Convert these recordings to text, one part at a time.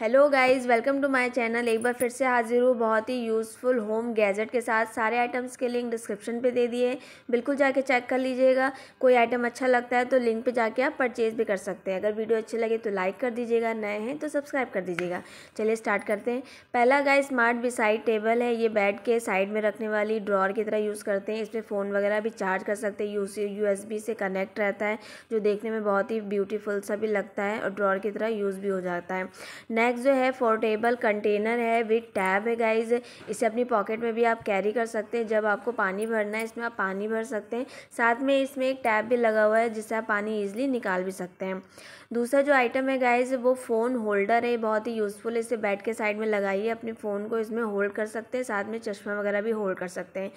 Hello guys welcome to my channel एक बार फिर से हाजिर हूँ बहुत ही यूज़फुल होम गैजेट के साथ सारे आइटम्स के लिंक डिस्क्रिप्शन पे दे दिए बिल्कुल जाके चेक कर लीजिएगा कोई आइटम अच्छा लगता है तो लिंक पे जाके आप परचेज़ भी कर सकते हैं अगर वीडियो अच्छी लगे तो लाइक कर दीजिएगा नए हैं तो सब्सक्राइब कर दीजिएगा चलिए स्टार्ट करते हैं पहला गाय स्मार्ट बिसाइड टेबल है ये बेड के साइड में रखने वाली ड्रॉर की तरह यूज़ करते हैं इसमें फ़ोन वगैरह भी चार्ज कर सकते हैं यू से कनेक्ट रहता है जो देखने में बहुत ही ब्यूटीफुल सा भी लगता है और ड्रॉर की तरह यूज़ भी हो जाता है नए नेक्स्ट जो है फोर्टेबल कंटेनर है विथ टैब है गाइज इसे अपनी पॉकेट में भी आप कैरी कर सकते हैं जब आपको पानी भरना है इसमें आप पानी भर सकते हैं साथ में इसमें एक टैब भी लगा हुआ है जिससे आप पानी ईजिली निकाल भी सकते हैं दूसरा जो आइटम है गाइज वो फ़ोन होल्डर है बहुत ही यूज़फुल इसे बेड के साइड में लगाइए अपने फ़ोन को इसमें होल्ड कर सकते हैं साथ में चश्मा वगैरह भी होल्ड कर सकते हैं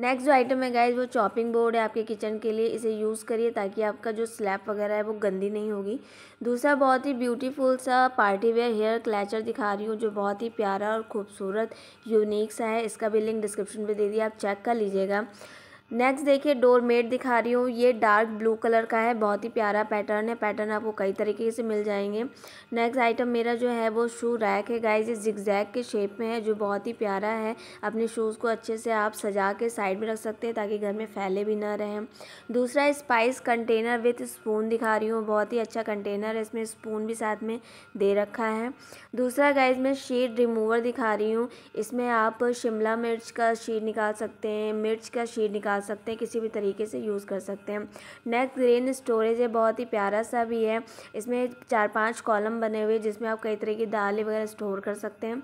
नेक्स्ट जो आइटम है गाइज वो चॉपिंग बोर्ड है आपके किचन के लिए इसे यूज़ करिए ताकि आपका जो स्लैब वगैरह है वो गंदी नहीं होगी दूसरा बहुत ही ब्यूटीफुल सा पार्टी वेयर हेयर क्लैचर दिखा रही हूँ जो बहुत ही प्यारा और खूबसूरत यूनिक सा है इसका भी लिंक डिस्क्रिप्शन में दे दिया आप चेक कर लीजिएगा नेक्स्ट देखिए डोर मेट दिखा रही हूँ ये डार्क ब्लू कलर का है बहुत ही प्यारा पैटर्न है पैटर्न आपको कई तरीके से मिल जाएंगे नेक्स्ट आइटम मेरा जो है वो शू रैक है गाइज ये जिगजैग के शेप में है जो बहुत ही प्यारा है अपने शूज़ को अच्छे से आप सजा के साइड में रख सकते हैं ताकि घर में फैले भी ना रहें दूसरा स्पाइस कंटेनर विथ स्पून दिखा रही हूँ बहुत ही अच्छा कंटेनर है इसमें स्पून भी साथ में दे रखा है दूसरा गाइज मैं शीट रिमूवर दिखा रही हूँ इसमें आप शिमला मिर्च का शीट निकाल सकते हैं मिर्च का शीट निकाल लगा सकते हैं किसी भी तरीके से यूज़ कर सकते हैं नेक्स्ट ग्रीन स्टोरेज है बहुत ही प्यारा सा भी है इसमें चार पाँच कॉलम बने हुए जिसमें आप कई तरह की दालें वगैरह स्टोर कर सकते हैं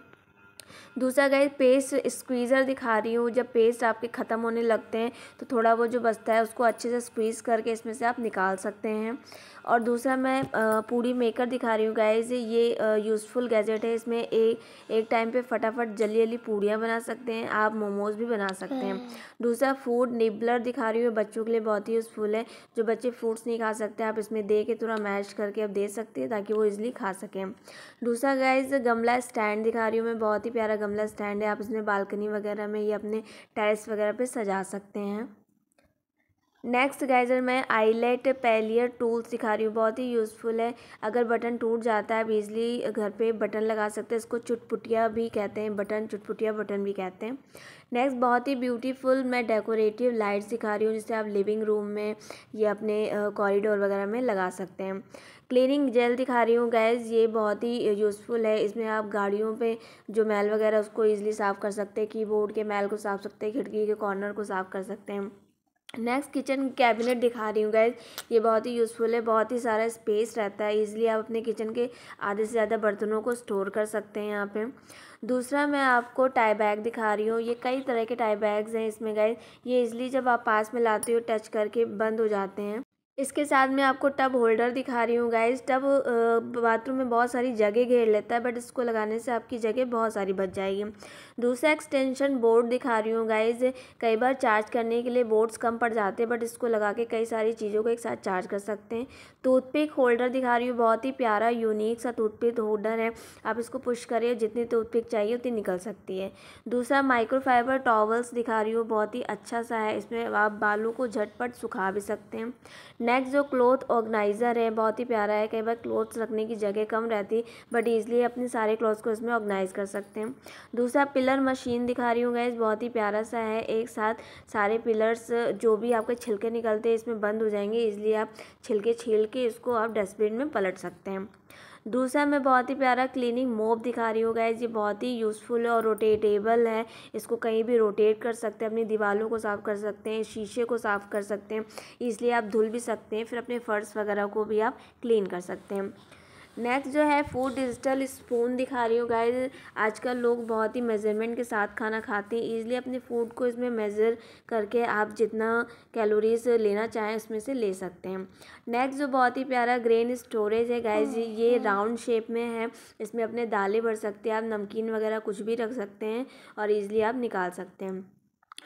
दूसरा गाइस पेस्ट स्क्वीज़र दिखा रही हूँ जब पेस्ट आपके ख़त्म होने लगते हैं तो थोड़ा वो जो बचता है उसको अच्छे से स्क्वीज़ करके इसमें से आप निकाल सकते हैं और दूसरा मैं पूरी मेकर दिखा रही हूँ गाइज ये यूज़फुल गैजेट है इसमें ए, एक टाइम पे फटाफट जली जली पूड़ियाँ बना सकते हैं आप मोमोज भी बना सकते हैं हम्म। दूसरा फूड निबलर दिखा रही हूँ बच्चों के लिए बहुत ही यूज़फुल है जो बच्चे फ्रूट्स नहीं खा सकते आप इसमें दे के थोड़ा मैश करके आप दे सकते हैं ताकि वो इजिली खा सकें दूसरा गाइज गमला स्टैंड दिखा रही हूँ मैं बहुत ही प्यारा गमला स्टैंड है आप इसमें बालकनी वगैरह में ये अपने टेरेस वगैरह पे सजा सकते हैं नेक्स्ट गाइजर मैं आईलेट पैलियर टूल सिखा रही हूँ बहुत ही यूज़फुल है अगर बटन टूट जाता है आप इजली घर पे बटन लगा सकते हैं इसको चुटपुटिया भी कहते हैं बटन चुटपुटिया बटन भी कहते हैं नेक्स्ट बहुत ही ब्यूटीफुल मैं डेकोरेटिव लाइट सिखा रही हूँ जिसे आप लिविंग रूम में या अपने कॉरिडोर वगैरह में लगा सकते हैं क्लीनिंग जेल दिखा रही हूँ गैस ये बहुत ही यूज़फुल है इसमें आप गाड़ियों पे जो मैल वगैरह उसको ईजिली साफ़ कर सकते हैं कीबोर्ड के मैल को साफ़ सकते हैं खिड़की के कॉर्नर को साफ़ कर सकते हैं नेक्स्ट किचन कैबिनेट दिखा रही हूँ गैस ये बहुत ही यूज़फुल है बहुत ही सारा स्पेस रहता है इजीली आप अपने किचन के आधे से ज़्यादा बर्तनों को स्टोर कर सकते हैं यहाँ पे दूसरा मैं आपको टाई बैग दिखा रही हूँ ये कई तरह के टाई बैग्स हैं इसमें गैस ये इजीली जब आप पास में लाते हो टच करके बंद हो जाते हैं इसके साथ में आपको टब होल्डर दिखा रही हूँ गाइज टब बाथरूम में बहुत सारी जगह घेर लेता है बट इसको लगाने से आपकी जगह बहुत सारी बच जाएगी दूसरा एक्सटेंशन बोर्ड दिखा रही हूँ गाइज कई बार चार्ज करने के लिए बोर्ड्स कम पड़ जाते हैं बट इसको लगा के कई सारी चीज़ों को एक साथ चार्ज कर सकते हैं टूथपिक होल्डर दिखा रही हूँ बहुत ही प्यारा यूनिक सा टूथपिक होल्डर है आप इसको पुश करिए जितनी टूथपिक चाहिए उतनी निकल सकती है दूसरा माइक्रोफाइबर टॉवल्स दिखा रही हूँ बहुत ही अच्छा सा है इसमें आप बालों को झटपट सुखा भी सकते हैं नेक्स्ट जो क्लोथ ऑर्गेनाइज़र है बहुत ही प्यारा है कई बार क्लोथ्स रखने की जगह कम रहती बट ईजिली अपने सारे क्लोथ्स को इसमें ऑर्गेनाइज़ कर सकते हैं दूसरा पिलर मशीन दिखा रही हूँ गैस बहुत ही प्यारा सा है एक साथ सारे पिलर्स जो भी आपके छिलके निकलते हैं इसमें बंद हो जाएंगे इसलिए आप छिलके छील के इसको आप डस्टबिन में पलट सकते हैं दूसरा मैं बहुत ही प्यारा क्लीनिंग मोब दिखा रही हूँ गाइज ये बहुत ही यूज़फुल है और रोटेटेबल है इसको कहीं भी रोटेट कर सकते हैं अपनी दीवारों को साफ़ कर सकते हैं शीशे को साफ़ कर सकते हैं इसलिए आप धुल भी सकते हैं फिर अपने फ़र्श वगैरह को भी आप क्लीन कर सकते हैं नेक्स्ट तो जो है फूड डिजिटल स्पून दिखा रही हूँ गाइज आजकल लोग बहुत ही मेजरमेंट के साथ खाना खाते हैं ईजिली अपने फूड को इसमें मेज़र करके आप जितना कैलोरीज लेना चाहें उसमें से ले सकते हैं नेक्स्ट जो बहुत ही प्यारा ग्रेन स्टोरेज है गाइज ये राउंड शेप में है इसमें अपने दालें भर सकते हैं आप नमकीन वगैरह कुछ भी रख सकते हैं और ईज़िली आप निकाल सकते हैं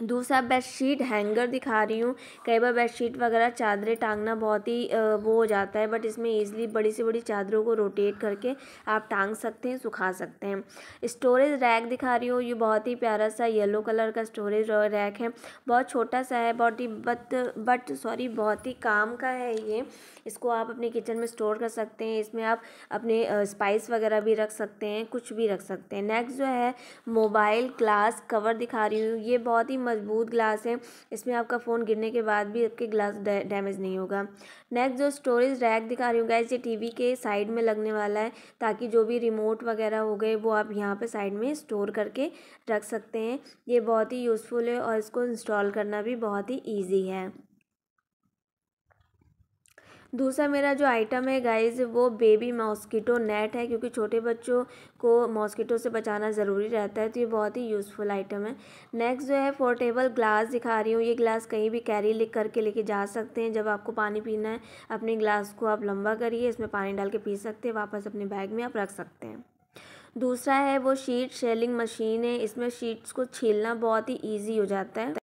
दूसरा बेडशीट हैंगर दिखा रही हूँ कई बार बेडशीट वगैरह चादरें टांगना बहुत ही वो हो जाता है बट इसमें ईजिली बड़ी से बड़ी चादरों को रोटेट करके आप टांग सकते हैं सुखा सकते हैं स्टोरेज रैक दिखा रही हूँ ये बहुत ही प्यारा सा येलो कलर का स्टोरेज रैक है बहुत छोटा सा है बहुत ही बट बट सॉरी बहुत ही काम का है ये इसको आप अपने किचन में स्टोर कर सकते हैं इसमें आप अपने स्पाइस वगैरह भी रख सकते हैं कुछ भी रख सकते हैं नेक्स्ट जो है मोबाइल ग्लास कवर दिखा रही हूँ ये बहुत ही मज़बूत ग्लास है इसमें आपका फ़ोन गिरने के बाद भी आपके ग्लास डैमेज नहीं होगा नेक्स्ट जो स्टोरेज रैक दिखा रही हूँ गैस ये टी के साइड में लगने वाला है ताकि जो भी रिमोट वगैरह हो गए वो आप यहाँ पर साइड में स्टोर करके रख सकते हैं ये बहुत ही यूज़फुल है और इसको इंस्टॉल करना भी बहुत ही ईजी है दूसरा मेरा जो आइटम है गाइज वो बेबी मॉस्किटो नेट है क्योंकि छोटे बच्चों को मॉस्किटो से बचाना ज़रूरी रहता है तो ये बहुत ही यूज़फुल आइटम है नेक्स्ट जो है फोर्टेबल ग्लास दिखा रही हूँ ये ग्लास कहीं भी कैरी लिख करके लेके जा सकते हैं जब आपको पानी पीना है अपने ग्लास को आप लंबा करिए इसमें पानी डाल के पी सकते हैं वापस अपने बैग में आप रख सकते हैं दूसरा है वो शीट शेलिंग मशीन है इसमें शीट्स को छीलना बहुत ही ईजी हो जाता है